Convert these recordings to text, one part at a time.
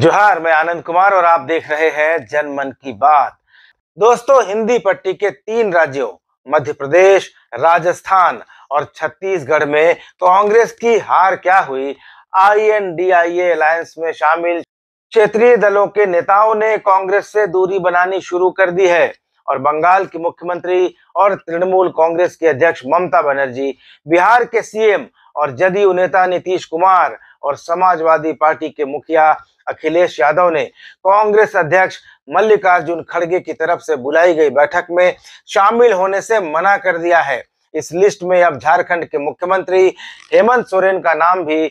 जोहार मैं आनंद कुमार और आप देख रहे हैं जन मन की बात दोस्तों हिंदी पट्टी के तीन राज्यों मध्य प्रदेश राजस्थान और छत्तीसगढ़ में तो कांग्रेस की हार क्या हुई आईएनडीआईए अलायंस में शामिल क्षेत्रीय दलों के नेताओं ने कांग्रेस से दूरी बनानी शुरू कर दी है और बंगाल की मुख्यमंत्री और तृणमूल कांग्रेस के अध्यक्ष ममता बनर्जी बिहार के सीएम और जदयू नेता नीतीश कुमार और समाजवादी पार्टी के मुखिया अखिलेश यादव ने कांग्रेस अध्यक्ष मल्लिकार्जुन खड़गे की तरफ से बुलाई गई बैठक में शामिल होने से मना कर दिया है इस लिस्ट में अब झारखंड के मुख्यमंत्री हेमंत सोरेन का नाम भी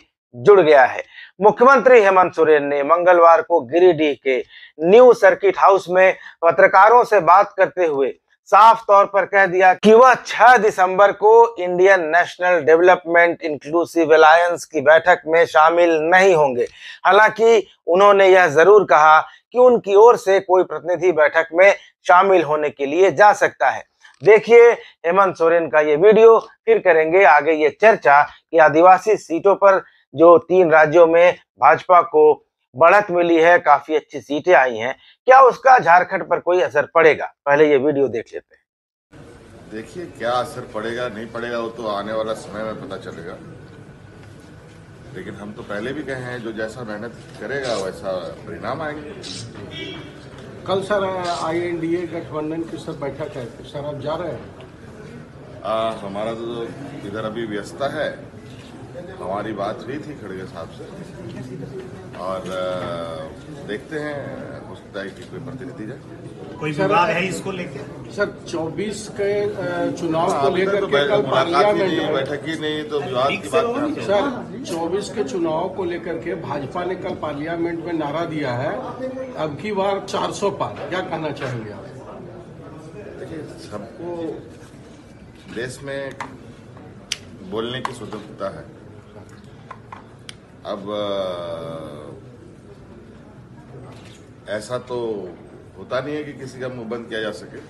जुड़ गया है मुख्यमंत्री हेमंत सोरेन ने मंगलवार को गिरिडीह के न्यू सर्किट हाउस में पत्रकारों से बात करते हुए साफ तौर पर कह दिया कि वह 6 दिसंबर को Indian National Development Inclusive Alliance की बैठक में शामिल नहीं होंगे हालांकि उन्होंने यह जरूर कहा कि उनकी ओर से कोई प्रतिनिधि बैठक में शामिल होने के लिए जा सकता है देखिए हेमंत सोरेन का ये वीडियो फिर करेंगे आगे ये चर्चा कि आदिवासी सीटों पर जो तीन राज्यों में भाजपा को बढ़त मिली है काफी अच्छी सीटें आई हैं क्या उसका झारखंड पर कोई असर पड़ेगा पहले ये वीडियो देख लेते हैं देखिए क्या असर पड़ेगा नहीं पड़ेगा वो तो आने वाला समय में पता चलेगा लेकिन हम तो पहले भी कहे हैं जो जैसा मेहनत करेगा वैसा परिणाम आएंगे कल sir I N D A गठबंधन की सर बैठक है सर आप जा रहे हैं हमारा तो इधर अभी व्यस्त है हमारी बात हुई थी खड़गे साहब से और देखते हैं हो सकता है कि कोई प्रतिनिधि जाए कोई सर, है इसको हाँ, लेकर सर तो 24 के चुनाव को लेकर के कल पार्लियामेंट में बैठक ही नहीं तो विवाद की बात सर 24 के चुनाव को लेकर के भाजपा ने कल पार्लियामेंट में नारा दिया है अब की बार 400 पार क्या कहना चाहेंगे आप सबको देश में बोलने की स्वतंत्रता है अब ऐसा तो होता नहीं है कि किसी का मुंह बंद किया जा सके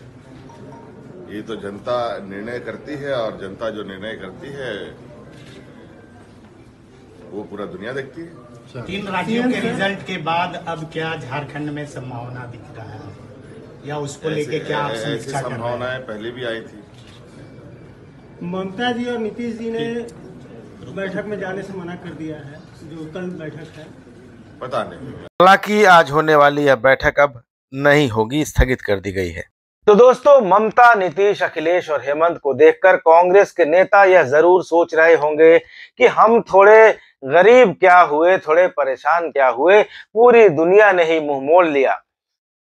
ये तो जनता निर्णय करती है और जनता जो निर्णय करती है वो पूरा दुनिया देखती है तीन राज्यों के रिजल्ट के बाद अब क्या झारखंड में संभावना दिख रहा है या उसको लेके क्या आप संभावनाएं पहले भी आई थी ममता जी और नीतीश जी ने बैठक में जाने से मना कर दिया है पता नहीं हालांकि आज होने वाली यह बैठक अब नहीं होगी स्थगित कर दी गई है तो दोस्तों ममता नीतीश अखिलेश और हेमंत को देखकर कांग्रेस के नेता यह जरूर सोच रहे होंगे कि हम थोड़े गरीब क्या हुए थोड़े परेशान क्या हुए पूरी दुनिया ने ही मुंह मोड़ लिया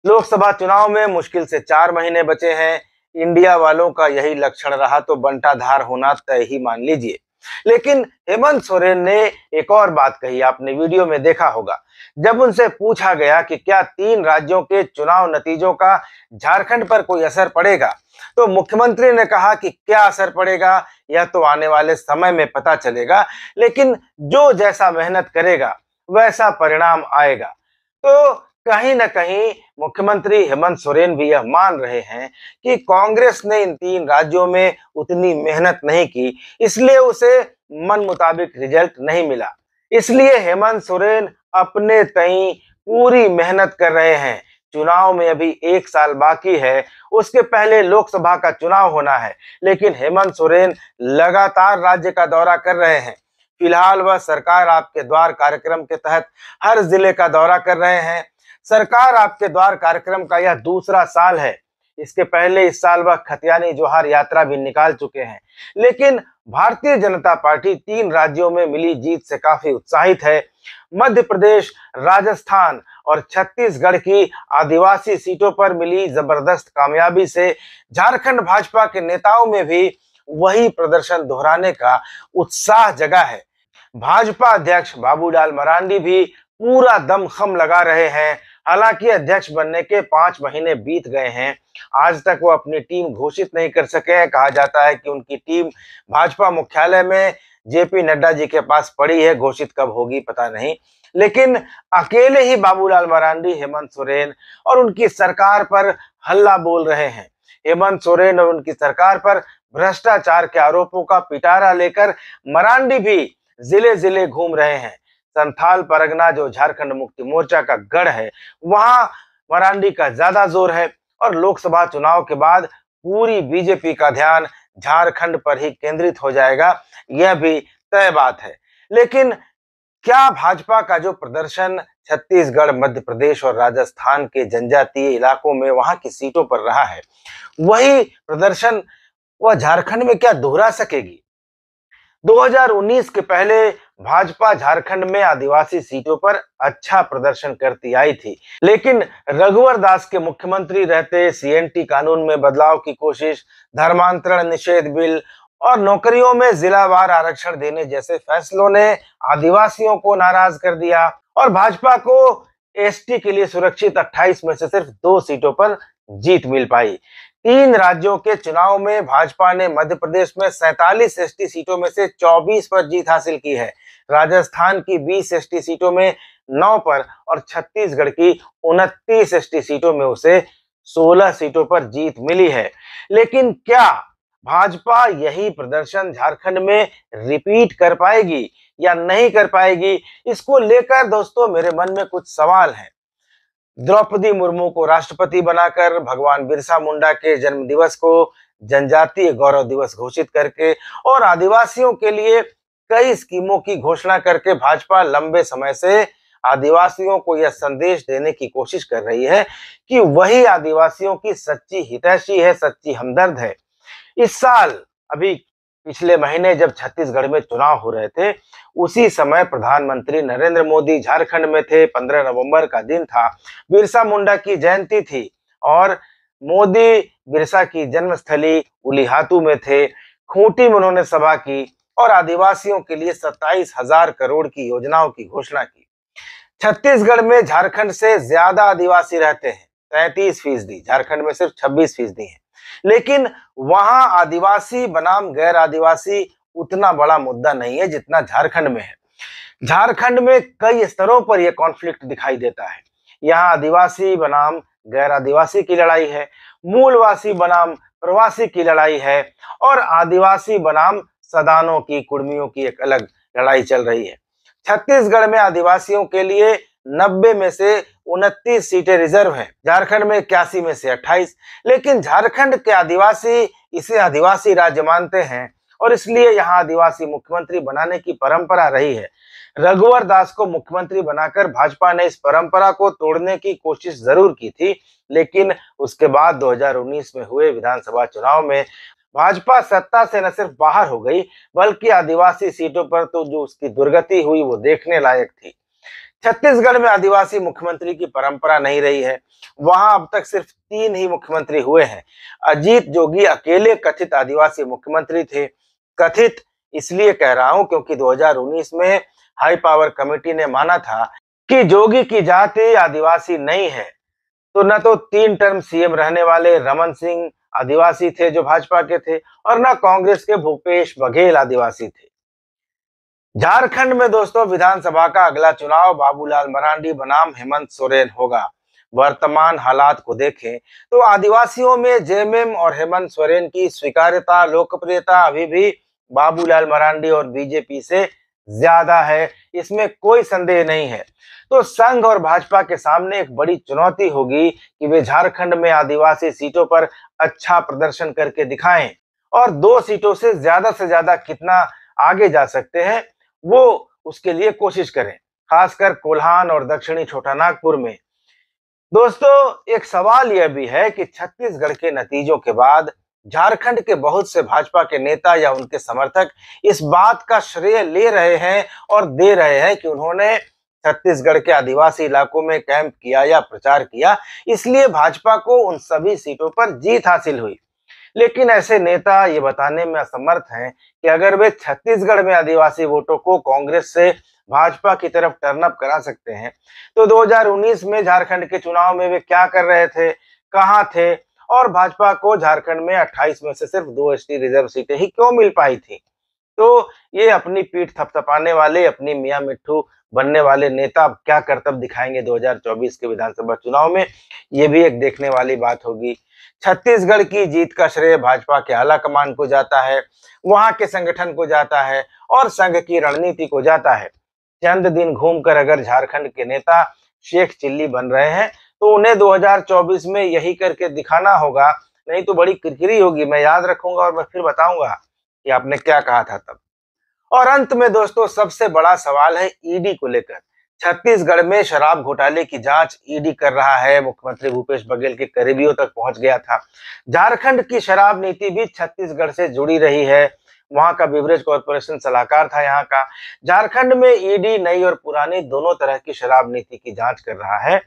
लोकसभा चुनाव में मुश्किल से चार महीने बचे हैं इंडिया वालों का यही लक्षण रहा तो बंटाधार होना तय ही मान लीजिए लेकिन हेमंत सोरेन ने एक और बात कही आपने वीडियो में देखा होगा जब उनसे पूछा गया कि क्या तीन राज्यों के चुनाव नतीजों का झारखंड पर कोई असर पड़ेगा तो मुख्यमंत्री ने कहा कि क्या असर पड़ेगा यह तो आने वाले समय में पता चलेगा लेकिन जो जैसा मेहनत करेगा वैसा परिणाम आएगा तो कहीं ना कहीं मुख्यमंत्री हेमंत सोरेन भी यह मान रहे हैं कि कांग्रेस ने इन तीन राज्यों में उतनी मेहनत नहीं की इसलिए उसे मन मुताबिक रिजल्ट नहीं मिला इसलिए हेमंत सोरेन अपने तई पूरी मेहनत कर रहे हैं चुनाव में अभी एक साल बाकी है उसके पहले लोकसभा का चुनाव होना है लेकिन हेमंत सोरेन लगातार राज्य का दौरा कर रहे हैं फिलहाल वह सरकार आपके द्वार कार्यक्रम के तहत हर जिले का दौरा कर रहे हैं सरकार आपके द्वार कार्यक्रम का यह दूसरा साल है इसके पहले इस साल वह खतियानी जोहार यात्रा भी निकाल चुके हैं लेकिन भारतीय जनता पार्टी तीन राज्यों में मिली जीत से काफी उत्साहित है मध्य प्रदेश राजस्थान और छत्तीसगढ़ की आदिवासी सीटों पर मिली जबरदस्त कामयाबी से झारखंड भाजपा के नेताओं में भी वही प्रदर्शन दोहराने का उत्साह जगा है भाजपा अध्यक्ष बाबूलाल मरांडी भी पूरा दमखम लगा रहे हैं हालांकि अध्यक्ष बनने के पांच महीने बीत गए हैं आज तक वो अपनी टीम घोषित नहीं कर सके हैं कहा जाता है कि उनकी टीम भाजपा मुख्यालय में जेपी नड्डा जी के पास पड़ी है घोषित कब होगी पता नहीं लेकिन अकेले ही बाबूलाल मरांडी हेमंत सोरेन और उनकी सरकार पर हल्ला बोल रहे हैं हेमंत सोरेन और उनकी सरकार पर भ्रष्टाचार के आरोपों का पिटारा लेकर मरांडी भी जिले जिले घूम रहे हैं संथाल परगना जो झारखंड मुक्ति मोर्चा का गढ़ है वहां मरांडी का ज्यादा जोर है और लोकसभा चुनाव के बाद पूरी बीजेपी का ध्यान झारखंड पर ही केंद्रित हो जाएगा यह भी तय बात है लेकिन क्या भाजपा का जो प्रदर्शन छत्तीसगढ़ मध्य प्रदेश और राजस्थान के जनजातीय इलाकों में वहां की सीटों पर रहा है वही प्रदर्शन वह झारखंड में क्या दोहरा सकेगी 2019 के पहले भाजपा झारखंड में आदिवासी सीटों पर अच्छा प्रदर्शन करती आई थी लेकिन रघुवर दास के मुख्यमंत्री रहते सीएनटी कानून में बदलाव की कोशिश धर्मांतरण निषेध बिल और नौकरियों में जिलावार आरक्षण देने जैसे फैसलों ने आदिवासियों को नाराज कर दिया और भाजपा को एसटी के लिए सुरक्षित 28 में से सिर्फ दो सीटों पर जीत मिल पाई तीन राज्यों के चुनाव में भाजपा ने मध्य प्रदेश में सैतालीस एस सीटों में से 24 पर जीत हासिल की है राजस्थान की 20 एस सीटों में 9 पर और छत्तीसगढ़ की उनतीस एस सीटों में उसे 16 सीटों पर जीत मिली है लेकिन क्या भाजपा यही प्रदर्शन झारखंड में रिपीट कर पाएगी या नहीं कर पाएगी इसको लेकर दोस्तों मेरे मन में कुछ सवाल है द्रौपदी मुर्मू को राष्ट्रपति बनाकर भगवान बिरसा मुंडा के जन्म दिवस को जनजातीय गौरव दिवस घोषित करके और आदिवासियों के लिए कई स्कीमों की घोषणा करके भाजपा लंबे समय से आदिवासियों को यह संदेश देने की कोशिश कर रही है कि वही आदिवासियों की सच्ची हितैषी है सच्ची हमदर्द है इस साल अभी पिछले महीने जब छत्तीसगढ़ में चुनाव हो रहे थे उसी समय प्रधानमंत्री नरेंद्र मोदी झारखंड में थे 15 नवंबर का दिन था बिरसा मुंडा की जयंती थी और मोदी बिरसा की जन्मस्थली उलिहातू में थे खूंटी में उन्होंने सभा की और आदिवासियों के लिए सत्ताईस हजार करोड़ की योजनाओं की घोषणा की छत्तीसगढ़ में झारखंड से ज्यादा आदिवासी रहते हैं तैतीस फीसदी झारखंड में सिर्फ छब्बीस फीसदी है लेकिन वहां आदिवासी बनाम गैर आदिवासी उतना बड़ा मुद्दा नहीं है जितना झारखंड में है झारखंड में कई स्तरों पर यह कॉन्फ्लिक्ट दिखाई देता है यहाँ आदिवासी बनाम गैर आदिवासी की लड़ाई है मूलवासी बनाम प्रवासी की लड़ाई है और आदिवासी बनाम सदानों की कुर्मियों की एक अलग लड़ाई चल रही है छत्तीसगढ़ में आदिवासियों के लिए नब्बे में से उनतीस सीटें रिजर्व हैं झारखंड में इक्यासी में से 28 लेकिन झारखंड के आदिवासी इसे आदिवासी राज्य मानते हैं और इसलिए यहाँ आदिवासी मुख्यमंत्री बनाने की परंपरा रही है रघुवर दास को मुख्यमंत्री बनाकर भाजपा ने इस परंपरा को तोड़ने की कोशिश जरूर की थी लेकिन उसके बाद 2019 में हुए विधानसभा चुनाव में भाजपा सत्ता से न सिर्फ बाहर हो गई बल्कि आदिवासी सीटों पर तो जो उसकी दुर्गति हुई वो देखने लायक थी छत्तीसगढ़ में आदिवासी मुख्यमंत्री की परंपरा नहीं रही है वहां अब तक सिर्फ तीन ही मुख्यमंत्री हुए हैं अजीत जोगी अकेले कथित आदिवासी मुख्यमंत्री थे कथित इसलिए कह रहा हूं क्योंकि 2019 में हाई पावर कमेटी ने माना था कि जोगी की जाति आदिवासी नहीं है तो न तो तीन टर्म सीएम रहने वाले रमन सिंह आदिवासी थे जो भाजपा के थे और न कांग्रेस के भूपेश बघेल आदिवासी थे झारखंड में दोस्तों विधानसभा का अगला चुनाव बाबूलाल मरांडी बनाम हेमंत सोरेन होगा वर्तमान हालात को देखें तो आदिवासियों में जेएमएम और हेमंत सोरेन की स्वीकार्यता लोकप्रियता अभी भी बाबूलाल मरांडी और बीजेपी से ज्यादा है इसमें कोई संदेह नहीं है तो संघ और भाजपा के सामने एक बड़ी चुनौती होगी कि वे झारखंड में आदिवासी सीटों पर अच्छा प्रदर्शन करके दिखाएं और दो सीटों से ज्यादा से ज्यादा कितना आगे जा सकते हैं वो उसके लिए कोशिश करें खासकर कोल्हान और दक्षिणी छोटा नागपुर में दोस्तों एक सवाल यह भी है कि छत्तीसगढ़ के नतीजों के बाद झारखंड के बहुत से भाजपा के नेता या उनके समर्थक इस बात का श्रेय ले रहे हैं और दे रहे हैं कि उन्होंने छत्तीसगढ़ के आदिवासी इलाकों में कैंप किया या प्रचार किया इसलिए भाजपा को उन सभी सीटों पर जीत हासिल हुई लेकिन ऐसे नेता ये बताने में असमर्थ हैं कि अगर वे छत्तीसगढ़ में आदिवासी वोटों को कांग्रेस से भाजपा की तरफ टर्न अप करा सकते हैं तो 2019 में झारखंड के चुनाव में वे क्या कर रहे थे कहाँ थे और भाजपा को झारखंड में 28 में से सिर्फ दो एस रिजर्व सीटें ही क्यों मिल पाई थी तो ये अपनी पीठ थपथपाने वाले अपनी मियाँ मिट्ठू बनने वाले नेता क्या करतब दिखाएंगे 2024 के विधानसभा चुनाव में ये भी एक देखने वाली बात होगी छत्तीसगढ़ की जीत का श्रेय भाजपा के आला कमान को जाता है वहां के संगठन को जाता है और संघ की रणनीति को जाता है चंद दिन घूमकर अगर झारखंड के नेता शेख चिल्ली बन रहे हैं तो उन्हें 2024 में यही करके दिखाना होगा नहीं तो बड़ी किरकिरी होगी मैं याद रखूंगा और मैं फिर बताऊंगा कि आपने क्या कहा था तब और अंत में दोस्तों सबसे बड़ा सवाल है ईडी को लेकर छत्तीसगढ़ में शराब घोटाले की जांच ईडी कर रहा है मुख्यमंत्री भूपेश बघेल के करीबियों तक पहुंच गया था झारखंड की शराब नीति भी छत्तीसगढ़ से जुड़ी रही है वहां का बिवरेज कॉरपोरेशन सलाहकार था यहाँ का झारखंड में ईडी नई और पुरानी दोनों तरह की शराब नीति की जांच कर रहा है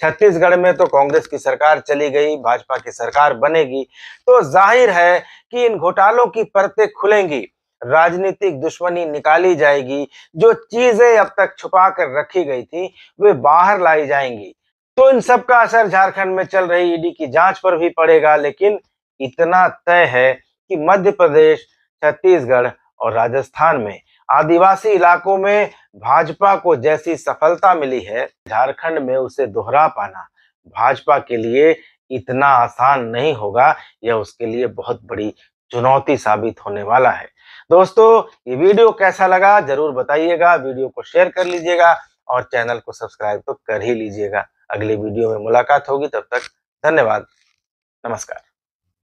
छत्तीसगढ़ में तो कांग्रेस की सरकार चली गई भाजपा की सरकार बनेगी तो जाहिर है कि इन घोटालों की परतें खुलेंगी राजनीतिक दुश्मनी निकाली जाएगी जो चीजें अब तक छुपा कर रखी गई थी वे बाहर लाई जाएंगी तो इन सब का असर झारखंड में चल रही ईडी की जांच पर भी पड़ेगा लेकिन इतना तय है कि मध्य प्रदेश छत्तीसगढ़ और राजस्थान में आदिवासी इलाकों में भाजपा को जैसी सफलता मिली है झारखंड में उसे दोहरा पाना भाजपा के लिए इतना आसान नहीं होगा यह उसके लिए बहुत बड़ी चुनौती साबित होने वाला है दोस्तों ये वीडियो कैसा लगा जरूर बताइएगा वीडियो को शेयर कर लीजिएगा और चैनल को सब्सक्राइब तो कर ही लीजिएगा अगले वीडियो में मुलाकात होगी तब तक धन्यवाद नमस्कार